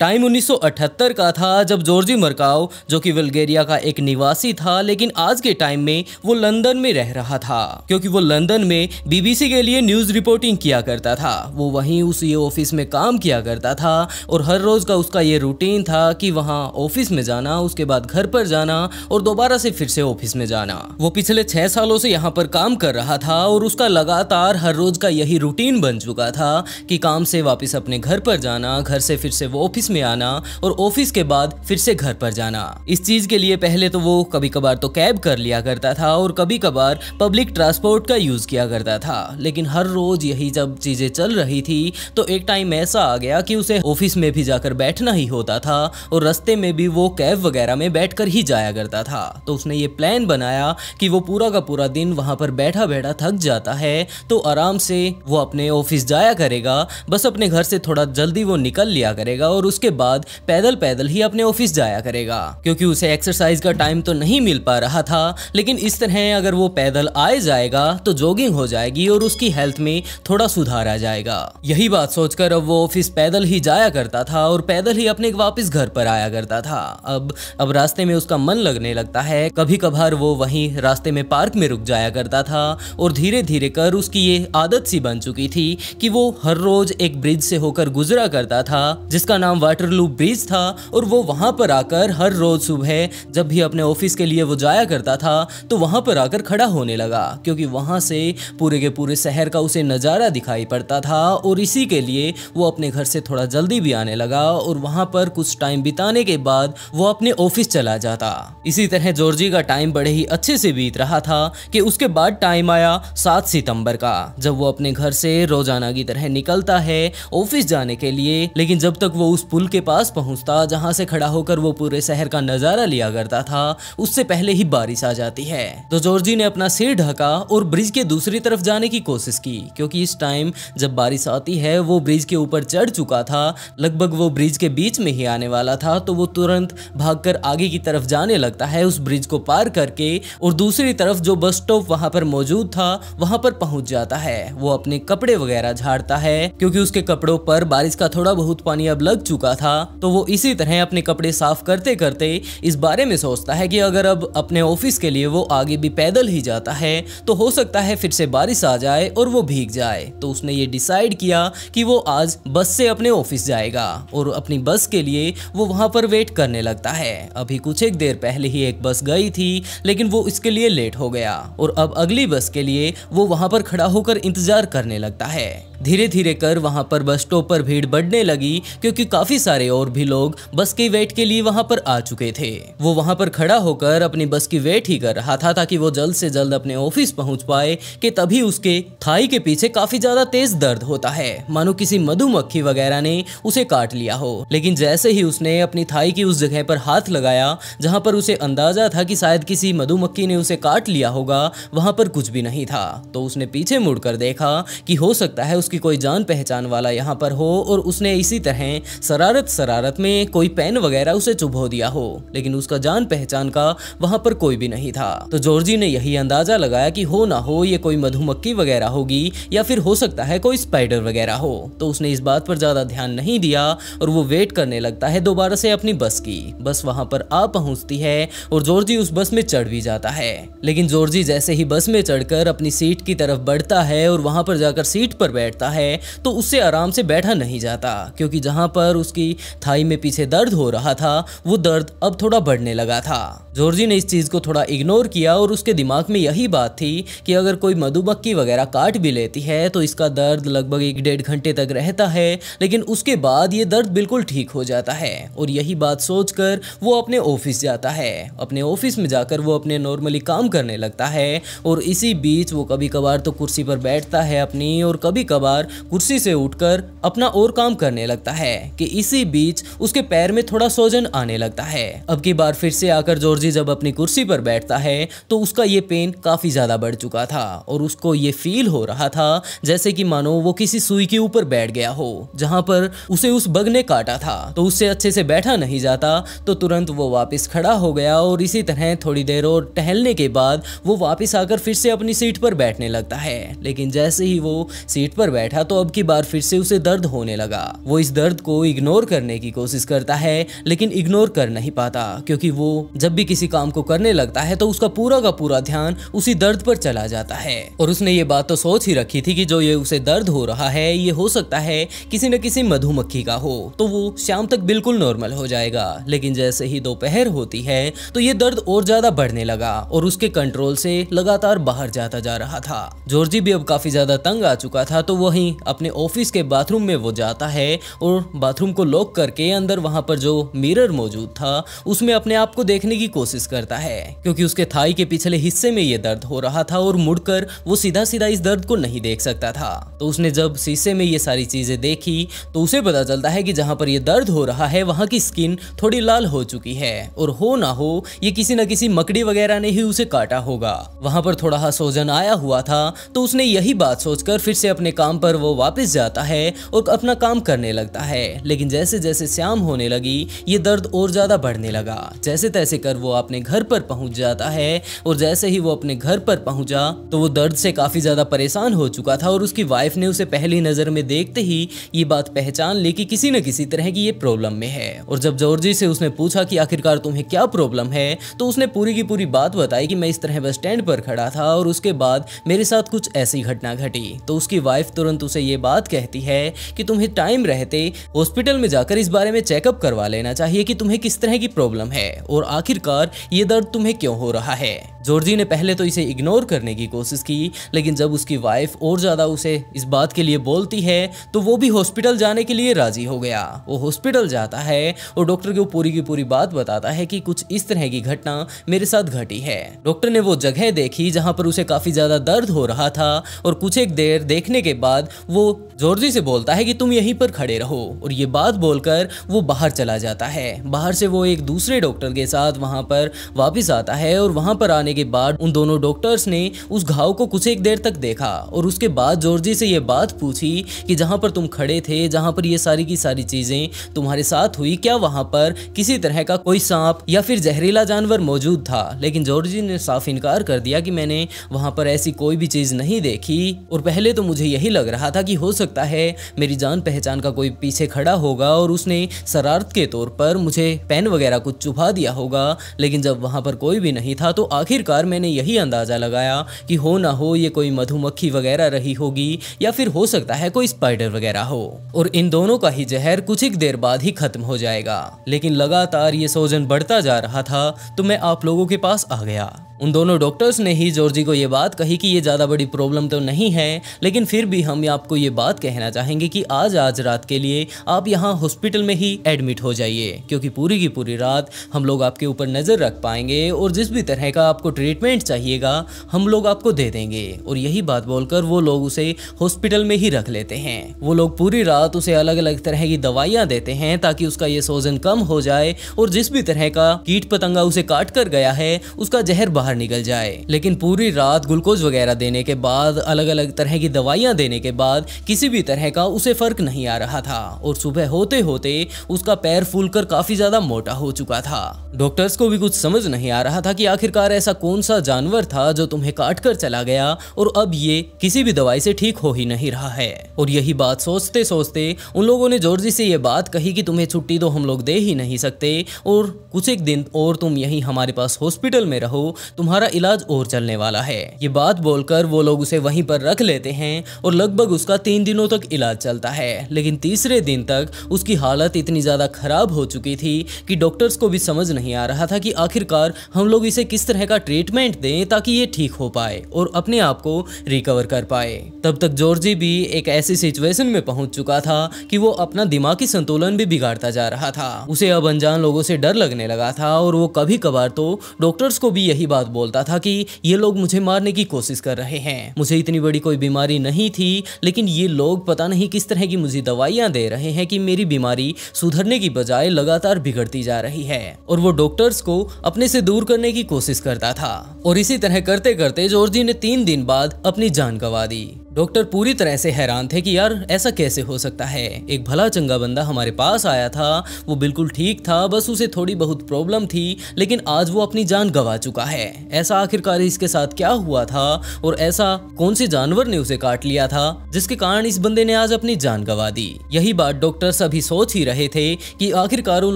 time 1978 का था जब जॉर्जी मरकाव जो कि बल्गेरिया का एक निवासी था लेकिन आज के टाइम में वो लंदन में रह रहा था क्योंकि वो लंदन में बीबीसी के लिए न्यूज़ रिपोर्टिंग किया करता था वो वहीं उस ये ऑफिस में काम किया करता था और हर रोज़ का उसका ये रूटीन था कि वहाँ ऑफिस में जाना उसके बाद घर पर जाना और दोबारा से फिर से ऑफिस में जाना वो पिछले छह सालों से यहाँ पर काम कर रहा था और उसका लगातार हर रोज़ का यही रूटीन बन चुका था कि काम से वापिस अपने घर पर जाना घर से फिर से वो ऑफिस में आना और ऑफिस के बाद फिर से घर पर जाना इस चीज के लिए पहले तो वो कभी कभार तो कैब कर लिया करता था और कभी कभार पब्लिक ट्रांसपोर्ट का यूज किया करता था लेकिन हर रोज यही जब चीजें चल रही थी तो एक टाइम ऐसा आ गया कि उसे ऑफिस में भी जाकर बैठना ही होता था और रस्ते में भी वो कैब वगैरह में बैठ ही जाया करता था तो उसने ये प्लान बनाया कि वो पूरा का पूरा दिन वहां पर बैठा बैठा थक जाता है तो आराम से वो अपने ऑफिस जाया करेगा बस अपने घर से थोड़ा जल्दी वो निकल लिया करेगा और उस उसके बाद पैदल पैदल ही अपने ऑफिस जाया करेगा क्योंकि उसे एक्सरसाइज का टाइम तो नहीं मिल पा रहा था लेकिन इस तरह अगर वो पैदल आए जाएगा तो जॉगिंग हो जाएगी और उसकी हेल्थ में थोड़ा सुधार आ जाएगा यही बात सोचकर अब वो ऑफिस पैदल ही जाया करता था और पैदल ही अपने वापस घर पर आया करता था अब अब रास्ते में उसका मन लगने लगता है कभी कभार वो वहीं रास्ते में पार्क में रुक जाया करता था और धीरे धीरे कर उसकी ये आदत सी बन चुकी थी कि वो हर रोज एक ब्रिज से होकर गुजरा करता था जिसका नाम वाटरलू ब्रिज था और वो वहाँ पर आकर हर रोज़ सुबह जब भी अपने ऑफिस के लिए वो जाया करता था तो वहाँ पर आकर खड़ा होने लगा क्योंकि वहाँ से पूरे के पूरे शहर का उसे नज़ारा दिखाई पड़ता था और इसी के लिए वो अपने घर से थोड़ा जल्दी भी आने लगा और वहाँ पर कुछ टाइम बिताने के बाद वो अपने ऑफिस चला जाता इसी तरह जॉर्जी का टाइम बड़े ही अच्छे से बीत रहा था कि उसके बाद टाइम आया सात सितंबर का जब वो अपने घर से रोजाना की तरह निकलता है ऑफिस जाने के लिए लेकिन जब तक वो उस पुल के पास पहुंचता जहां से खड़ा होकर वो पूरे शहर का नजारा लिया करता था उससे पहले ही बारिश आ जाती है तो जॉर्जी ने अपना सिर ढका और ब्रिज के दूसरी तरफ जाने की कोशिश की क्योंकि इस टाइम जब बारिश आती है वो ब्रिज के ऊपर चढ़ चुका था लगभग वो ब्रिज के बीच में ही आने वाला था तो वो तुरंत भाग आगे की तरफ जाने लगता है उस ब्रिज को पार करके और दूसरी तरफ जो बस स्टॉप वहां पर मौजूद था वहां पर पहुंच जाता है वो अपने कपड़े वगैरह झाड़ता है क्योंकि उसके कपड़ों पर बारिश का थोड़ा बहुत पानी अब लग चुका चुका था तो वो इसी तरह अपने कपड़े साफ करते करते इस बारे में सोचता है कि अगर अब अपने ऑफिस के लिए वो आगे भी पैदल ही जाता है तो हो सकता है फिर से बारिश आ जाए और वो भीग जाए तो उसने ये डिसाइड किया कि वो आज बस से अपने ऑफिस जाएगा और अपनी बस के लिए वो वहाँ पर वेट करने लगता है अभी कुछ एक देर पहले ही एक बस गई थी लेकिन वो इसके लिए लेट हो गया और अब अगली बस के लिए वो वहाँ पर खड़ा होकर इंतजार करने लगता है धीरे धीरे कर वहाँ पर बस स्टॉप पर भीड़ बढ़ने लगी क्योंकि काफी सारे और भी लोग बस के वेट के लिए वहाँ पर आ चुके थे वो वहाँ पर खड़ा होकर अपनी बस की वेट ही कर रहा था ताकि वो जल्द से जल्द अपने ऑफिस पहुंच पाए कि तभी उसके थाई के पीछे काफी ज्यादा तेज दर्द होता है मानो किसी मधुमक्खी वगैरह ने उसे काट लिया हो लेकिन जैसे ही उसने अपनी थाई की उस जगह पर हाथ लगाया जहाँ पर उसे अंदाजा था कि शायद किसी मधुमक्खी ने उसे काट लिया होगा वहाँ पर कुछ भी नहीं था तो उसने पीछे मुड़कर देखा कि हो सकता है उस उसकी कोई जान पहचान वाला यहाँ पर हो और उसने इसी तरह शरारत शरारत में कोई पेन वगैरह उसे चुभो दिया हो लेकिन उसका जान पहचान का वहाँ पर कोई भी नहीं था तो जॉर्जी ने यही अंदाजा लगाया कि हो ना हो ये कोई मधुमक्खी वगैरह होगी या फिर हो सकता है कोई स्पाइडर वगैरह हो तो उसने इस बात पर ज्यादा ध्यान नहीं दिया और वो वेट करने लगता है दोबारा से अपनी बस की बस वहाँ पर आ पहुंचती है और जॉर्जी उस बस में चढ़ भी जाता है लेकिन जॉर्जी जैसे ही बस में चढ़कर अपनी सीट की तरफ बढ़ता है और वहाँ पर जाकर सीट पर बैठता लगता है तो उससे आराम से बैठा नहीं जाता क्योंकि जहां पर उसकी थाई में पीछे दर्द हो रहा था वो दर्द अब थोड़ा बढ़ने लगा था जॉर्जी ने इस चीज़ को थोड़ा इग्नोर किया और उसके दिमाग में यही बात थी कि अगर कोई मधुमक्खी वगैरह काट भी लेती है तो इसका दर्द लगभग एक डेढ़ घंटे तक रहता है लेकिन उसके बाद ये दर्द बिल्कुल ठीक हो जाता है और यही बात सोचकर वो अपने ऑफिस जाता है अपने ऑफिस में जाकर वो अपने नॉर्मली काम करने लगता है और इसी बीच वो कभी कभार तो कुर्सी पर बैठता है अपनी और कभी कभार बार कुर्सी से उठकर अपना और काम करने लगता है कि इसी बीच उसके पैर में थोड़ा सोजन आने लगता है अब की बार फिर से आकर जॉर्जी जब अपनी कुर्सी पर बैठता है तो उसका ये पेन काफी ज्यादा बढ़ चुका था और उसको ये फील हो रहा था जैसे कि मानो वो किसी सुई के ऊपर बैठ गया हो जहां पर उसे उस बग ने काटा था तो उससे अच्छे से बैठा नहीं जाता तो तुरंत वो वापस खड़ा हो गया और इसी तरह थोड़ी देर और टहलने के बाद वो वापस आकर फिर से अपनी सीट पर बैठने लगता है लेकिन जैसे ही वो सीट पर बैठा तो अब की बार फिर से उसे दर्द होने लगा वो इस दर्द को इग्नोर करने की कोशिश करता है लेकिन इग्नोर कर नहीं पाता क्योंकि वो जब भी किसी काम को करने लगता है तो उसका पूरा का पूरा ध्यान उसी दर्द पर चला जाता है और उसने ये बात तो सोच ही रखी थी कि जो ये उसे दर्द हो रहा है ये हो सकता है किसी न किसी मधुमक्खी का हो तो वो शाम तक बिल्कुल नॉर्मल हो जाएगा लेकिन जैसे ही दोपहर होती है तो ये दर्द और ज्यादा बढ़ने लगा और उसके कंट्रोल से लगातार बाहर जाता जा रहा था जॉर्जी भी अब काफी ज्यादा तंग आ चुका था तो वो वहीं अपने ऑफिस के बाथरूम में वो जाता है और बाथरूम को लॉक करके अंदर वहाँ पर जो मिरर मौजूद था उसमें अपने आप को देखने की कोशिश करता है क्योंकि उसके थाई के पिछले हिस्से में ये दर्द हो रहा था और मुड़कर वो सीधा सीधा इस दर्द को नहीं देख सकता था तो उसने जब शीशे में ये सारी चीजें देखी तो उसे पता चलता है कि जहाँ पर यह दर्द हो रहा है वहाँ की स्किन थोड़ी लाल हो चुकी है और हो ना हो ये किसी न किसी मकड़ी वगैरह ने ही उसे काटा होगा वहाँ पर थोड़ा सा सोजन आया हुआ था तो उसने यही बात सोचकर फिर से अपने काम पर वो वापस जाता है और अपना काम करने लगता है लेकिन जैसे जैसे श्याम होने लगी ये दर्द और ज़्यादा बढ़ने लगा जैसे तैसे कर वो अपने घर पर पहुंच जाता है और जैसे ही वो अपने घर पर पहुंचा तो वो दर्द से काफ़ी ज़्यादा परेशान हो चुका था और उसकी वाइफ ने उसे पहली नज़र में देखते ही ये बात पहचान ली कि किसी न किसी तरह की ये प्रॉब्लम में है और जब जॉर्जी से उसने पूछा कि आखिरकार तुम्हें क्या प्रॉब्लम है तो उसने पूरी की पूरी बात बताई कि मैं इस तरह बस स्टैंड पर खड़ा था और उसके बाद मेरे साथ कुछ ऐसी घटना घटी तो उसकी वाइफ तुरंत तुरंत उसे ये बात कहती है कि तुम्हें टाइम रहते हॉस्पिटल में जाकर इस बारे में चेकअप करवा लेना चाहिए कि तुम्हें किस तरह की प्रॉब्लम है और आखिरकार ये दर्द तुम्हें क्यों हो रहा है जॉर्जी ने पहले तो इसे इग्नोर करने की कोशिश की लेकिन जब उसकी वाइफ और ज़्यादा उसे इस बात के लिए बोलती है तो वो भी हॉस्पिटल जाने के लिए राज़ी हो गया वो हॉस्पिटल जाता है और डॉक्टर को पूरी की पूरी बात बताता है कि कुछ इस तरह की घटना मेरे साथ घटी है डॉक्टर ने वो जगह देखी जहाँ पर उसे काफ़ी ज़्यादा दर्द हो रहा था और कुछ एक देर देखने के बाद वो जॉर्जी से बोलता है कि तुम यहीं पर खड़े रहो और ये बात बोलकर वो बाहर चला जाता है बाहर से वो एक दूसरे डॉक्टर के साथ वहां पर वापस आता है और वहां पर आने के बाद उन दोनों डॉक्टर्स ने उस घाव को कुछ एक देर तक देखा और उसके बाद जॉर्जी से यह बात पूछी कि जहाँ पर तुम खड़े थे जहाँ पर यह सारी की सारी चीजें तुम्हारे साथ हुई क्या वहाँ पर किसी तरह का कोई सांप या फिर जहरीला जानवर मौजूद था लेकिन जॉर्जी ने साफ इनकार कर दिया कि मैंने वहाँ पर ऐसी कोई भी चीज़ नहीं देखी और पहले तो मुझे यही लग रहा था कि हो सकता है मेरी जान पहचान का कोई पीछे खड़ा होगा और उसने शरारत के तौर पर मुझे पेन वगैरह कुछ चुभा दिया होगा लेकिन जब वहाँ पर कोई भी नहीं था तो आखिर आखिरकार मैंने यही अंदाज़ा लगाया कि हो ना हो ये कोई मधुमक्खी वगैरह रही होगी या फिर हो सकता है कोई स्पाइडर वगैरह हो और इन दोनों का ही जहर कुछ एक देर बाद ही खत्म हो जाएगा लेकिन लगातार ये सोजन बढ़ता जा रहा था तो मैं आप लोगों के पास आ गया उन दोनों डॉक्टर्स ने ही जॉर्जी को ये बात कही कि ये ज़्यादा बड़ी प्रॉब्लम तो नहीं है लेकिन फिर भी हम आपको ये बात कहना चाहेंगे कि आज आज रात के लिए आप यहाँ हॉस्पिटल में ही एडमिट हो जाइए क्योंकि पूरी की पूरी रात हम लोग आपके ऊपर नज़र रख पाएंगे और जिस भी तरह का आपको ट्रीटमेंट चाहिएगा हम लोग आपको दे देंगे और यही बात बोलकर वो लोग उसे हॉस्पिटल में ही रख लेते हैं वो लोग पूरी रात उसे अलग अलग तरह की दवाइयाँ देते हैं ताकि उसका ये सोजन कम हो जाए और जिस भी तरह का कीट पतंगा उसे काट कर गया है उसका जहर बाहर बाहर निकल जाए लेकिन पूरी रात ग्लूकोज वगैरह देने के बाद अलग अलग तरह की दवाइयाँ देने के बाद किसी भी तरह का उसे फर्क नहीं आ रहा था और सुबह होते होते उसका पैर फूलकर काफी ज्यादा मोटा हो चुका था डॉक्टर्स को भी कुछ समझ नहीं आ रहा था कि आखिरकार ऐसा कौन सा जानवर था जो तुम्हें काट कर चला गया और अब ये किसी भी दवाई से ठीक हो ही नहीं रहा है और यही बात सोचते सोचते उन लोगों ने जॉर्जी से ये बात कही कि तुम्हें छुट्टी तो हम लोग दे ही नहीं सकते और कुछ एक दिन और तुम यही हमारे पास हॉस्पिटल में रहो तुम्हारा इलाज और चलने वाला है ये बात बोलकर वो लोग उसे वहीं पर रख लेते हैं और लगभग उसका तीन दिनों तक इलाज चलता है लेकिन तीसरे दिन तक उसकी हालत इतनी ज़्यादा खराब हो चुकी थी कि डॉक्टर्स को भी समझ नहीं आ रहा था कि आखिरकार हम लोग इसे किस तरह का ट्रीटमेंट दें ताकि ये ठीक हो पाए और अपने आप को रिकवर कर पाए तब तक जॉर्जी भी एक ऐसी सिचुएशन में पहुंच चुका था कि वो अपना दिमागी संतुलन भी बिगाड़ता जा रहा था उसे अब अनजान लोगों से डर लगने लगा था और वो कभी कभार तो डॉक्टर्स को भी यही बात बोलता था कि ये लोग मुझे मारने की कोशिश कर रहे हैं मुझे इतनी बड़ी कोई बीमारी नहीं थी लेकिन ये लोग पता नहीं किस तरह की मुझे दवाइयाँ दे रहे हैं कि मेरी बीमारी सुधरने की बजाय लगातार बिगड़ती जा रही है और वो डॉक्टर्स को अपने से दूर करने की कोशिश करता था और इसी तरह करते करते जॉर्जी ने तीन दिन बाद अपनी जान गंवा दी डॉक्टर पूरी तरह से हैरान थे कि यार ऐसा कैसे हो सकता है एक भला चंगा बंदा हमारे पास आया था वो बिल्कुल ठीक था बस उसे थोड़ी बहुत प्रॉब्लम थी लेकिन आज वो अपनी जान गवा चुका है ऐसा आखिरकार इसके साथ क्या हुआ था और ऐसा कौन से जानवर ने उसे काट लिया था जिसके कारण इस बंदे ने आज अपनी जान गवा दी यही बात डॉक्टर सभी सोच ही रहे थे कि आखिरकार उन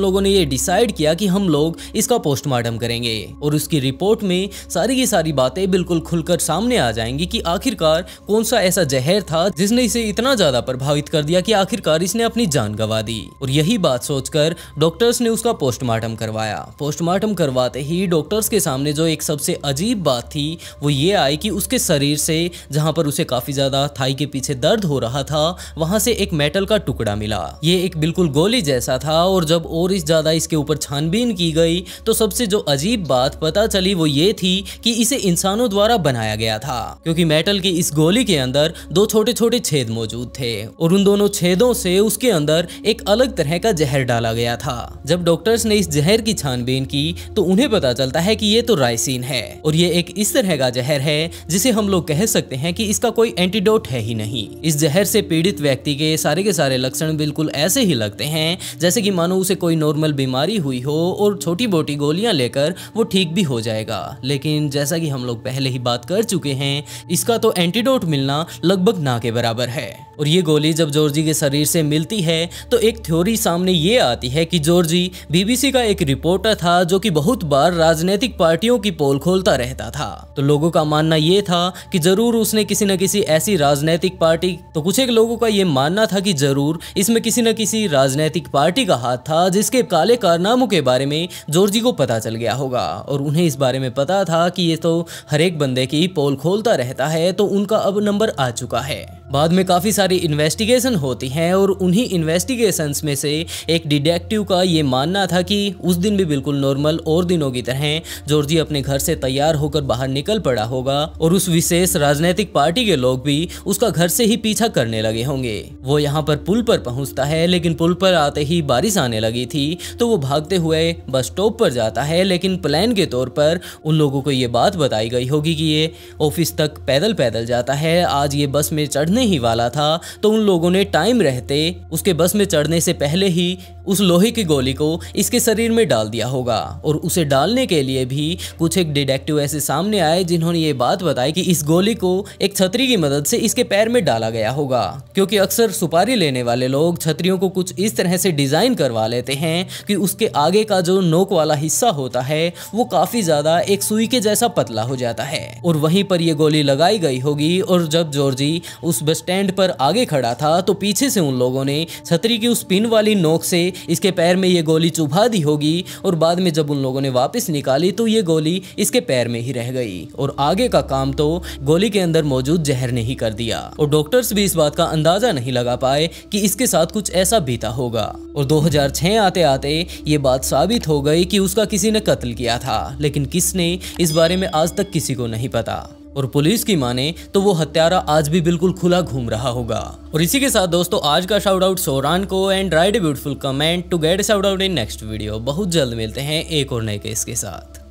लोगों ने ये डिसाइड किया कि हम लोग इसका पोस्टमार्टम करेंगे और उसकी रिपोर्ट में सारी की सारी बातें बिल्कुल खुलकर सामने आ जाएंगी कि आखिरकार कौन सा ऐसा जहर था जिसने इसे इतना ज्यादा प्रभावित कर दिया कि आखिरकार इसने अपनी जान गंवा दी और यही बात सोचकर डॉक्टर्स ने उसका पोस्टमार्टम करवाया पोस्टमार्टम करवाते ही डॉक्टर्स के सामने जो एक सबसे अजीब बात थी वो ये आई कि उसके शरीर से जहां पर उसे काफी ज्यादा थाई के पीछे दर्द हो रहा था वहां से एक मेटल का टुकड़ा मिला ये एक बिल्कुल गोली जैसा था और जब और इस ज्यादा इसके ऊपर छानबीन की गई तो सबसे जो अजीब बात पता चली वो ये थी कि इसे इंसानों द्वारा बनाया गया था क्योंकि मेटल की इस गोली के अंदर अंदर दो छोटे छोटे छेद मौजूद थे और उन दोनों छेदों से उसके अंदर एक अलग तरह का जहर डाला गया था जब डॉक्टर्स ने इस जहर की छानबीन की तो उन्हें पता चलता है कि ये तो राइसिन है और ये एक इस तरह का जहर है जिसे हम लोग कह सकते हैं कि इसका कोई एंटीडोट है ही नहीं इस जहर से पीड़ित व्यक्ति के सारे के सारे लक्षण बिल्कुल ऐसे ही लगते हैं जैसे कि मानो उसे कोई नॉर्मल बीमारी हुई हो और छोटी मोटी गोलियां लेकर वो ठीक भी हो जाएगा लेकिन जैसा कि हम लोग पहले ही बात कर चुके हैं इसका तो एंटीडोट मिलना लगभग ना के बराबर है और ये गोली जब जॉर्जी के शरीर से मिलती है तो एक थ्योरी सामने ये आती है कि जॉर्जी बीबीसी का एक रिपोर्टर था जो कि बहुत बार राजनीतिक पार्टियों की पोल खोलता रहता था तो लोगों का मानना ये था कि जरूर उसने किसी न किसी ऐसी राजनीतिक पार्टी तो कुछ एक लोगों का ये मानना था कि जरूर इसमें किसी न किसी राजनीतिक पार्टी का हाथ था जिसके काले कारनामों के बारे में जॉर्जी को पता चल गया होगा और उन्हें इस बारे में पता था कि ये तो हर एक बंदे की पोल खोलता रहता है तो उनका अब नंबर आ चुका है बाद में काफ़ी सारी इन्वेस्टिगेशन होती हैं और उन्हीं इन्वेस्टिगेशंस में से एक डिटेक्टिव का ये मानना था कि उस दिन भी बिल्कुल नॉर्मल और दिनों की तरह जॉर्जी अपने घर से तैयार होकर बाहर निकल पड़ा होगा और उस विशेष राजनीतिक पार्टी के लोग भी उसका घर से ही पीछा करने लगे होंगे वो यहाँ पर पुल पर पहुंचता है लेकिन पुल पर आते ही बारिश आने लगी थी तो वो भागते हुए बस स्टॉप पर जाता है लेकिन प्लान के तौर पर उन लोगों को ये बात बताई गई होगी कि ये ऑफिस तक पैदल पैदल जाता है आज ये बस में चढ़ने पहुंचने ही वाला था तो उन लोगों ने टाइम रहते उसके बस में चढ़ने से पहले ही उस लोहे की गोली को इसके शरीर में डाल दिया होगा और उसे डालने के लिए भी कुछ एक डिटेक्टिव ऐसे सामने आए जिन्होंने ये बात बताई कि इस गोली को एक छतरी की मदद से इसके पैर में डाला गया होगा क्योंकि अक्सर सुपारी लेने वाले लोग छतरियों को कुछ इस तरह से डिज़ाइन करवा लेते हैं कि उसके आगे का जो नोक वाला हिस्सा होता है वो काफ़ी ज़्यादा एक सुई के जैसा पतला हो जाता है और वहीं पर यह गोली लगाई गई होगी और जब जॉर्जी उस जब स्टैंड पर आगे खड़ा था तो पीछे से उन लोगों ने छतरी की उस पिन वाली नोक से इसके पैर में ये गोली चुभा दी होगी और बाद में जब उन लोगों ने वापस निकाली तो ये गोली इसके पैर में ही रह गई और आगे का काम तो गोली के अंदर मौजूद जहर ने ही कर दिया और डॉक्टर्स भी इस बात का अंदाजा नहीं लगा पाए कि इसके साथ कुछ ऐसा बीता होगा और 2006 आते आते ये बात साबित हो गई कि उसका किसी ने कत्ल किया था लेकिन किसने इस बारे में आज तक किसी को नहीं पता और पुलिस की माने तो वो हत्यारा आज भी बिल्कुल खुला घूम रहा होगा और इसी के साथ दोस्तों आज का शाउट आउट सोरान को and write beautiful comment to get shout out in next video बहुत जल्द मिलते हैं एक और नए केस के साथ